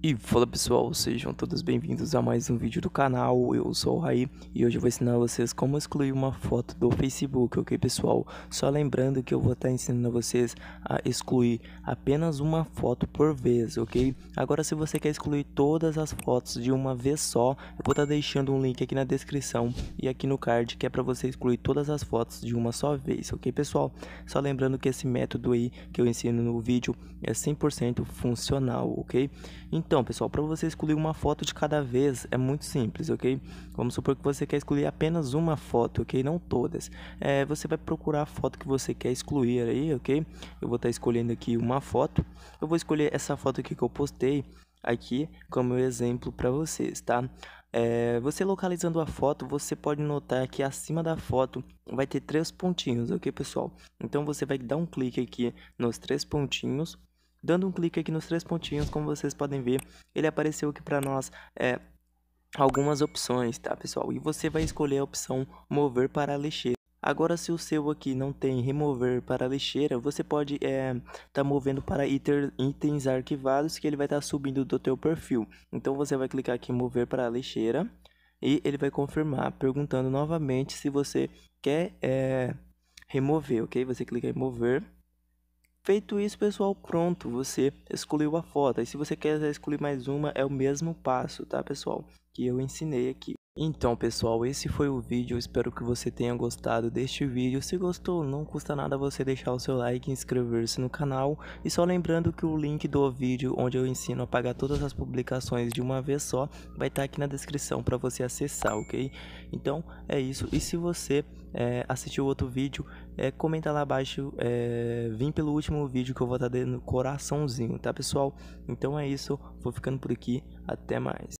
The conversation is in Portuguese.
E fala pessoal, sejam todos bem-vindos a mais um vídeo do canal, eu sou o Raí e hoje eu vou ensinar vocês como excluir uma foto do Facebook, ok pessoal? Só lembrando que eu vou estar ensinando vocês a excluir apenas uma foto por vez, ok? Agora se você quer excluir todas as fotos de uma vez só, eu vou estar deixando um link aqui na descrição e aqui no card que é para você excluir todas as fotos de uma só vez, ok pessoal? Só lembrando que esse método aí que eu ensino no vídeo é 100% funcional, ok? Então, então, pessoal, para você escolher uma foto de cada vez é muito simples, ok? Vamos supor que você quer excluir apenas uma foto, ok? Não todas. É, você vai procurar a foto que você quer excluir aí, ok? Eu vou estar tá escolhendo aqui uma foto. Eu vou escolher essa foto aqui que eu postei aqui como exemplo para vocês, tá? É, você localizando a foto, você pode notar que acima da foto vai ter três pontinhos, ok, pessoal? Então você vai dar um clique aqui nos três pontinhos Dando um clique aqui nos três pontinhos, como vocês podem ver, ele apareceu aqui para nós é, algumas opções, tá pessoal? E você vai escolher a opção mover para a lixeira. Agora, se o seu aqui não tem remover para a lixeira, você pode é, tá movendo para itens arquivados que ele vai estar tá subindo do teu perfil. Então, você vai clicar aqui em mover para a lixeira e ele vai confirmar, perguntando novamente se você quer é, remover, ok? Você clica em mover Feito isso, pessoal, pronto, você escolheu a foto. E se você quer escolher mais uma, é o mesmo passo, tá, pessoal? Que eu ensinei aqui. Então pessoal, esse foi o vídeo, espero que você tenha gostado deste vídeo. Se gostou, não custa nada você deixar o seu like, inscrever-se no canal. E só lembrando que o link do vídeo onde eu ensino a pagar todas as publicações de uma vez só, vai estar tá aqui na descrição para você acessar, ok? Então é isso, e se você é, assistiu outro vídeo, é, comenta lá abaixo, é, vim pelo último vídeo que eu vou estar tá dando coraçãozinho, tá pessoal? Então é isso, vou ficando por aqui, até mais.